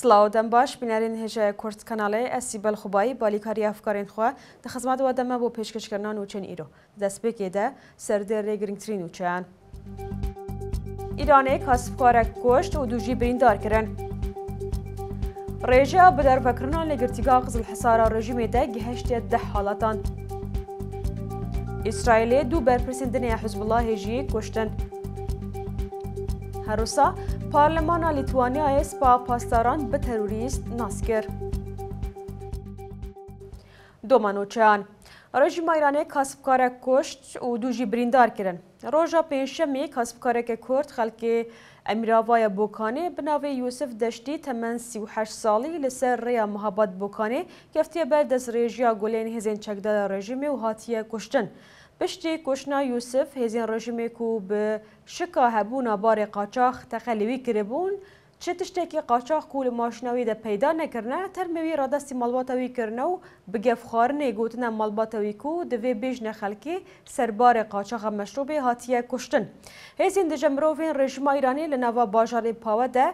سلااو دەم باش بینەرین هێژە کورت کەناڵێ ئەسی بەلخوبایی بالیکاری ئەفکارین خوا دەخزمات و دەمە بۆ پێشکەشکردان و چەند ئیرۆ دەستپێکێدە سەردێ گرنگترین و چیان. ئیرانەیە کاسفکارە کۆشت و دوژی بریندارکردن. ڕێژە بەدەربەکردان لە گرتیگا قزل حسارە ڕژیمێدە گەهشتێت دە حاڵاتان. ئیسرائیلێ دوو بەرپرسندنەیە حزبڵە هێژی کوشتن. هەروسا پارلمانا لیتوانیایê spa pasdaran bi terorîst nas kir. Domanoçeyan Rejima Îranê kasbkarek kuşt û du jî birîndar kirin. Roja pêşemê kasbkarekê Kurd xelkê Emiravaye Bokanê bi navê Yusuf Deştî temen sî û heşt salî li ser rêya Mihabat Bokanê keftiye berdest rêjiya golên hêzên çekdara rejimê û hatiye kuştin. پشتی کشنا یوسف هزین رژیمی کو به شکا هبونا بار قاچاخ تخلیوی کربون چه تشتێکی قاچاق کول ماشنەوەی دە پەیدا نەکردە تەرمەوی ڕادستی مەڵباتەوی کردنە و بگەفخارنێ گوتنە مەڵباتەوی و دەوێ بێژنە خەلکی سەربارێ قاچاقە مەشروبێ هاتیە کوشتن. هێزین دژە مرۆڤین ڕێژما ایرانی لە ناوا باژارێ پاوەدە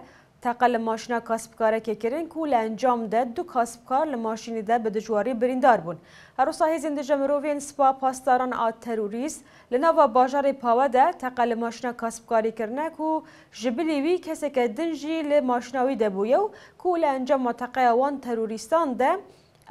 تقل ماشینا کاسبکاره که کرین کو لانجام ده دو کاسبکار لماشینی ده به دجواری بریندار بون. هر ساهی زنده جمروین سپا پاسداران آ تروریست لناوا باجار پاوه ده تقل ماشینا کاسبکاری کرنه کو جبلی وی کسی که دنجی لماشیناوی ده بویو کو لانجام متقه وان تروریستان ده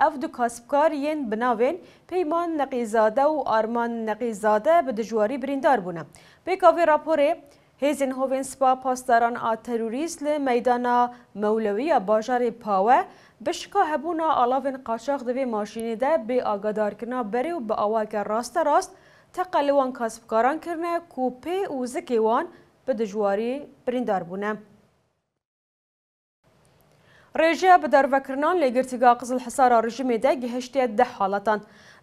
اف دو کاسبکارین بناوین پیمان نقیزاده و آرمان نقیزاده به دجواری بریندار بونه. به کاوی راپوره هێزن هۆڤێن سپا پاسداران ئاتەروریست لە مەدانا مەولەویە باژارێ پاوە بشکا هەبوونا ئالاڤێن قاچاق دەبێ ماشینێدا بێ ئاگادارکردنا بەرێ و بە ئاواکە ڕاستە ڕاست تەقە لەوان کاسبکاران کردنە کوپێ و زکێوان بە دژواری بریندار بوونە. رێژە بەدەرڤەکردنان لێگرتیگا قزل حسارە ڕژمی دە گەهشتێ دە حاڵەتان.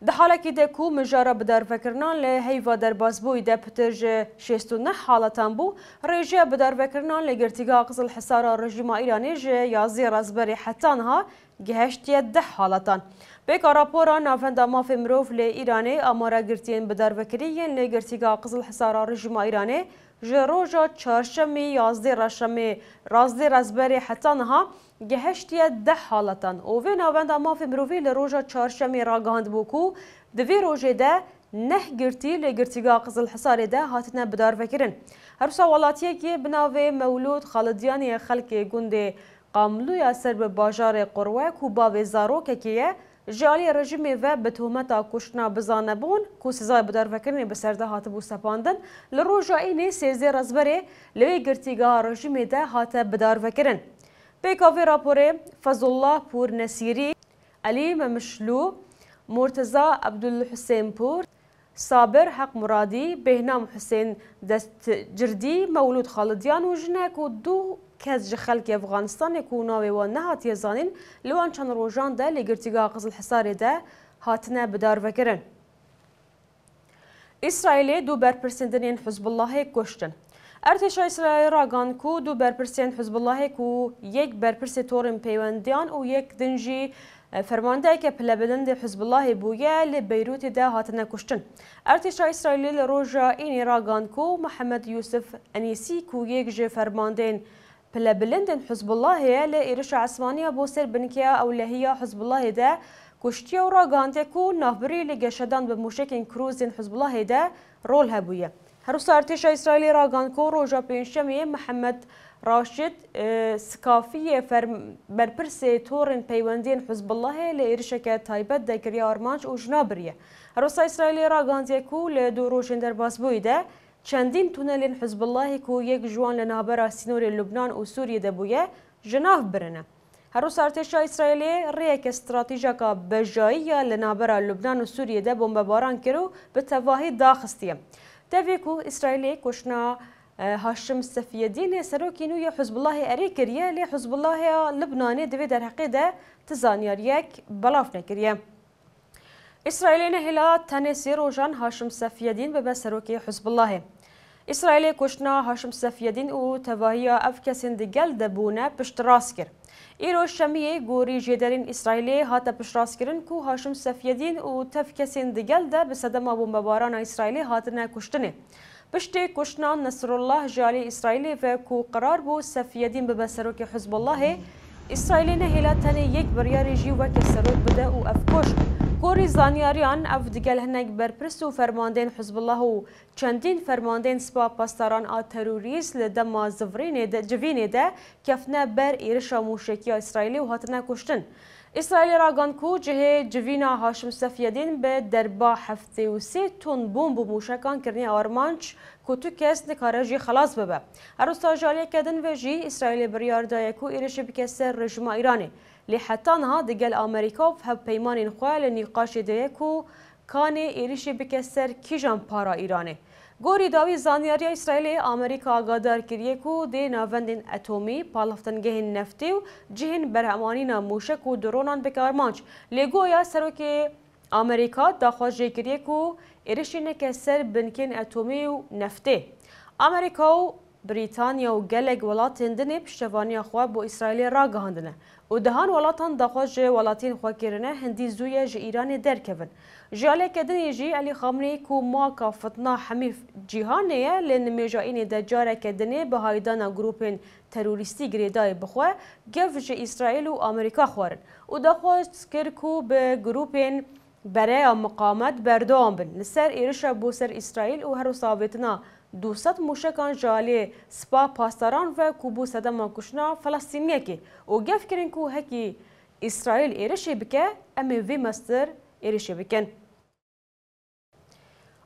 Di halekê de ku mijara bidarvekirinan lê heyva derbasbûyî de pitir ji şêstû neh haletan bû, rêjiya bidarvekirinan lê girtîga qizil hisara rejima Îranê ji yazî razberê hetan ha gihştiye deh haletan. Bêka rapora navenda mafê mirov lê Îranê amara girtiyên bidarvekiriyên lê girtîga qizil hisara rejima Îranê, جه روژا چارشمی یازده رشمی رازده رزبری حتان ها گهشتی ده حالتن او وی ناوند ماف مرووی لروژا چارشمی را گاند بوکو دوی روژه ده نه گرتی لگرتیگا قزل حصار ده هاتنه بدار فکرن هر سوالاتیه که بناوی مولود خالدیانی خلک گنده قاملویا سر به باجار قروه کوبا و زاروکه که جالی رژیمی و به تهمتا کشتنا بزانبون کو سزای بدارفکرنی به سرده هاتبو سپاندن لروجا اینی سیزی رزبری لوی گرتیگاه رژیمی ده هاته بدارفکرن پیکاوی راپوری فضلالله پور نسیری علی ممشلو مرتزا عبدالحسین پور صابر حق مرادی بهنام حسین دست جردی مولود خالدیان و جنک و دو کس جه خلک افغانستان کو ناوی و نهات یزانین لوان چند روژان ده لگرتگاه قزل حسار ده هاتنه بدار وکرن. اسرائیل دو برپرسندنین حزب الله کشتن. ارتش اسرائیل راگان کو دو برپرسند حزب الله کو یک برپرس تورن پیوندیان و یک دنجی فەرماندەیە کە پلە بلندی حزبڵی بووە لە بەیروتیدا هاتنە کوشتن. ئەرتیشا ئیسرائیلی لە ڕۆژە ئینی راگانکو و محەممەد یوسف ئەنیسی و یەک ژێ فەرماندێن. پلە بلندن حزبله هەیە لە ئێرش عسمانیا بۆ سەر بنکیا ئەو لەهەیە حزبڵهێدا کوشتیە و ڕاگانتێک و ناهبری لە گەشەدان بە موشکین کروزین حزبڵهێدا ڕۆل هەبووە. هەروسا ئەرتیشا ئیسرائیلی راگانکۆ ڕۆژە پێنجشەمێ محەممەد ڕاشت سکافیە بەرپرسێ تۆڕن پەیوەندیان حزبله هەیە لە عێریشەکە تایبەت دەگری ئارمانج و ژنابریە. هەرۆسا ئیسرائیلی ڕاگانزیەک و لە دوو ڕۆژێن دەرباسبوویدا، چەندین تونەلێن حزبلهی و یەک ژوان لە نابەرا سینۆری لوبناان و سووریە دەبووە ژناف برنە. هەروس ئارتێشا ئیسرائیلێ ڕێکە استراتیژەکە بەژاییە لە نابەرا لوبناان و سووریەدە بۆمبەباران کرد و بە تەواهی داخستیە. دەوێک و ئیسرائیلێ کوشنا، هاشم سفیدین سروکی نوی حزب الله اری کریه لی حزب الله لبنانی دوی در حقی ده تزانیاریک بلاف نکریه اسرائیل نه هلا تنسی روزان هاشم سفیدین به سروکی حزب الله اسرائیل کشنا هاشم سفیدین او تواهی اف کسین دگل دبونه پشت راست کرد ایرو شمیه گوری جدرین اسرائیلی هاتا پشت راست کرن کو هاشم سفیدین او تف کسین دگل ده به صدم بمباران اسرائیلی هاتنه کشتنه پشتی کشتن نصرالله جالی اسرائیلی و کو قرار بو سفیدین به سروک حزب الله اسرائیلی نهیلا تنه یک بریاری جی و که سروک بده و افکش گوری زانیاریان اف دیگل هنگ برپرس و فرماندین حزب الله و چندین فرماندین سپا پاسداران آ تروریست لدما زورینه ده جوینه ده کفنه بر ایرشا موشکی اسرائیلی و هاتنه کشتن اسرائیل را کو جه جوینا هاشم سفیدین به دربا هفته و سی تون بمب و موشکان کرنی آرمانچ کو تو کس نکاره جی خلاص ببه اروستا جالیه کدن و جی اسرائیل بریار دایه کو ایرش بکسر رژما ایرانی لی حتانها دگل آمریکا و هب پیمان خواه لنیقاش دایه کو کان ایرش بکسر کیجان پارا ایرانه Gorî dawî zanyariya İsraîlê Amerîka agadar kiriye ku dê navendên etomî, palaftingehên neftê û cihên berhemanîna mûşek û dronan bekarmanc. Lêgoya serokê Amerîka daxwaz jê kiriye ku êrişî neke ser binkên etomî û neftê. Amerîka û بریتانیا و گەلێک وڵاتên dinê piştevaniya xwe بۆ Îsraîlê ragihandine û dehan welatan daxwa ji welatên xwekirine hindî zû ye ji Îranê derkevin. Ji aleke dinê jî Elî Xamnî ku maka fitna hemîf cîhanê ye lê nimêjaînê de careke dinê bi haydana grûpên terorîstî girêdayê bixwe gev ji Îsraîl û Amerîka xwarin û daxwaz kir ku bi grûpên bereya miqamet berdewam bin li ser êrişa bo ser Îsraîl û herû savêtina 200 muşekan jalê spa pastaran ve ku sedema kuşna Felestîniyekê û gev kirin ku hekî İsrail êrişê bike em ê vê mestir êrişê bikin.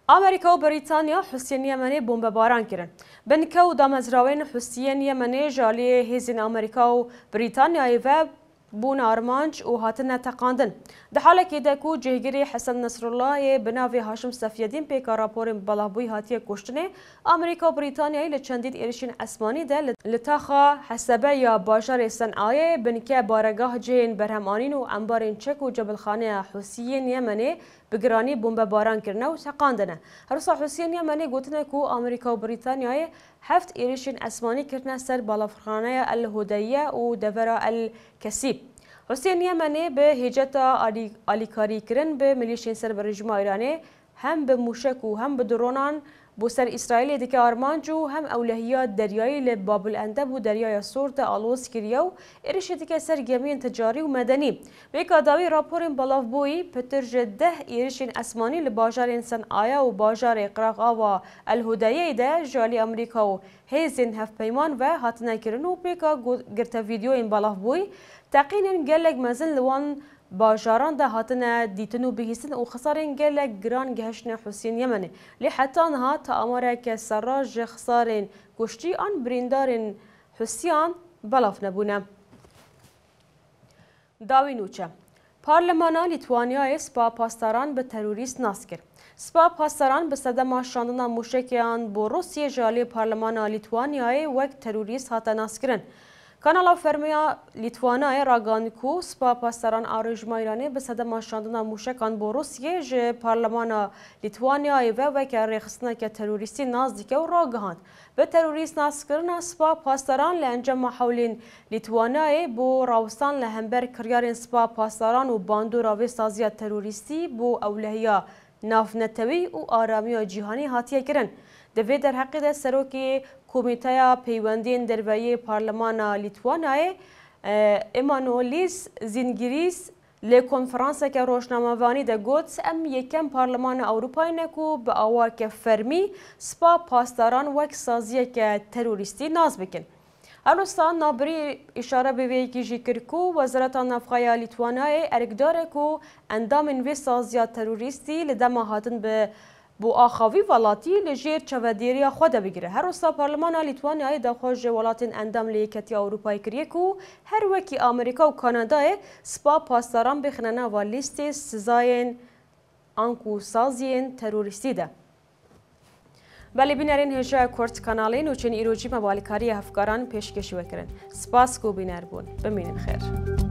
Amerika û Brîtanya Hüseyên Yemenê bombebaran kirin. Binkew damezrawên Hüseyên Yemenê jaliyê hêzên Amerika û Brîtanyayê ve بوون ئارمانج و هاتنە تەقاندن. Di halekê de ku cihgirê Hesen Nesrullahê binavê Haşim Sefyedîn pêka raporên balabûyî hatiye koştinê, Amerîka û Brîtanyayê li çendîn êrişên esmanî de li taxa hesebe ya bajarê Senayê binke baregah cihên berhemanîn û embarên çek û cebilxaneya Husiyên Yemenê بگرانی بمب باران کردن و سقاندن هرسا حسین یمنی گوتنه کو آمریکا و بریتانیا هفت ایریشن اسمانی کردن سر بالافرخانه الهدیه و دورا الکسیب حسین یمنی به هجت آلیکاری کردن به ملیشین سر بر رژیم ایرانی هم به موشک و هم به درونان بۆ سەر ئیسرائیلێ دیکە ئارمانج و هەم ئەولەهیا دەریایی لە بابلەندە بوو دەریایە سۆرتە ئالۆس کریە و ئێریشی دیکە سەر گەمین تجاری و مەدەنی بێکاداوی راپۆرین بەڵافبووی پترژە دەه ئێریشین ئەسمانی لە باژارێن سەنعایا و باژارێ قراغاوا ئەلهودایەیدا ژالی ئەمریکا و هێزین هەفپەیمان و هاتنەکردن و پێکا گرتە ڤیددیۆین بەڵافبووی تەقینن گەلێک مەزن لەوان باجاران ده هاتنه دیتنو بهیسن و خسارین گله گران گهشن حسین یمنی لی حتان ها تا اماره که سراج خسارین گشتی آن بریندارین حسیان بلاف نبونه داوینوچه پارلمانا لیتوانیا سپا پاسداران به تروریست ناس کرد سپا پاسداران به صدما شاندنا موشکیان با روسیه جالی پارلمانا لیتوانیا وک تروریست هاتن ناس کرن Kanala Fermaya Litwanayê raganî ku Spa Pasteran Arêjma Îranê bi sedema şandina mûşekan bo Rûsyê ji Parlamena Lîtwanyayê ve weke rêxistineke terorîstî naz dike û ragihand. Bi terorîst naskirina Spa Pasteran li encema hewlên Lîtwanyayê bo rawstan li hember kiryarên Spa Pasteran û bandora vê saziya terorîstî bo ewlehiya نافنتوی و آرامیا جیهانی هاتیه کرن دوی در حقی ده سروکی کومیتایا پیوندین دروی پارلمانا لیتوانای امانولیس زینگریس لی کنفرانس که روشناموانی ده گوت ام یکم پارلمان اوروپای نکو به آواک فرمی سپا پاسداران وک سازیه که تروریستی ناز بکن. ارستان نابری اشاره به وی کی جیکر کو وزارت نفقای لیتوانای ارگدار کو اندام وی سازیا تروریستی لدم هاتن به بو آخاوی ولاتی لجیر چودیری خود بگیره هر روستا پارلمان لیتوانیا د خوژ ولاتن اندام لیکتی اروپای کریه کو هر وکی آمریکا و کانادا سپا پاسداران بخننه و لیست سزاین انکو سازین تروریستی ده بله بینرین هجای کورت کانالین و ایروجی مبالکاری کاری هفکاران کشی وکرن سپاس کو بینر بون بمینین خیر